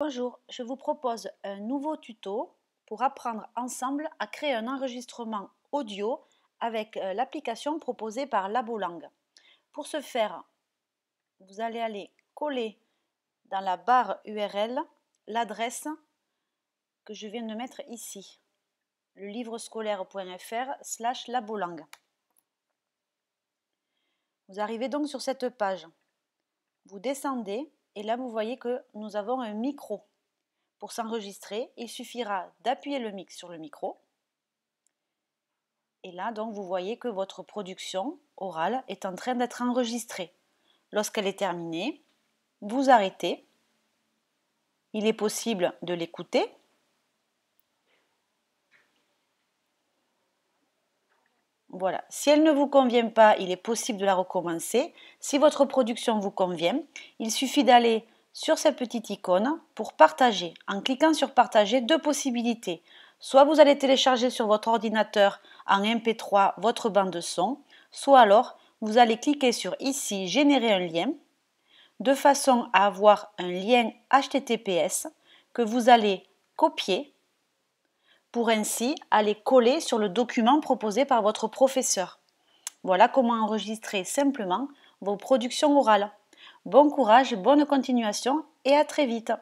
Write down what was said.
Bonjour, je vous propose un nouveau tuto pour apprendre ensemble à créer un enregistrement audio avec euh, l'application proposée par Labolang. Pour ce faire, vous allez aller coller dans la barre URL l'adresse que je viens de mettre ici, le livrescolaire.fr slash labolang. Vous arrivez donc sur cette page. Vous descendez et là, vous voyez que nous avons un micro. Pour s'enregistrer, il suffira d'appuyer le mix sur le micro. Et là, donc, vous voyez que votre production orale est en train d'être enregistrée. Lorsqu'elle est terminée, vous arrêtez. Il est possible de l'écouter Voilà. Si elle ne vous convient pas, il est possible de la recommencer. Si votre production vous convient, il suffit d'aller sur cette petite icône pour partager. En cliquant sur partager, deux possibilités. Soit vous allez télécharger sur votre ordinateur en MP3 votre bande de son, soit alors vous allez cliquer sur ici générer un lien de façon à avoir un lien HTTPS que vous allez copier pour ainsi aller coller sur le document proposé par votre professeur. Voilà comment enregistrer simplement vos productions orales. Bon courage, bonne continuation et à très vite